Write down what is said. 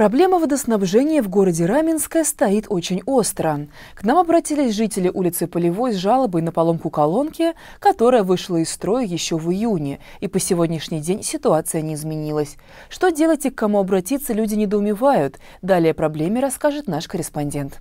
Проблема водоснабжения в городе Раменское стоит очень остро. К нам обратились жители улицы Полевой с жалобой на поломку колонки, которая вышла из строя еще в июне, и по сегодняшний день ситуация не изменилась. Что делать и к кому обратиться люди недоумевают. Далее о проблеме расскажет наш корреспондент.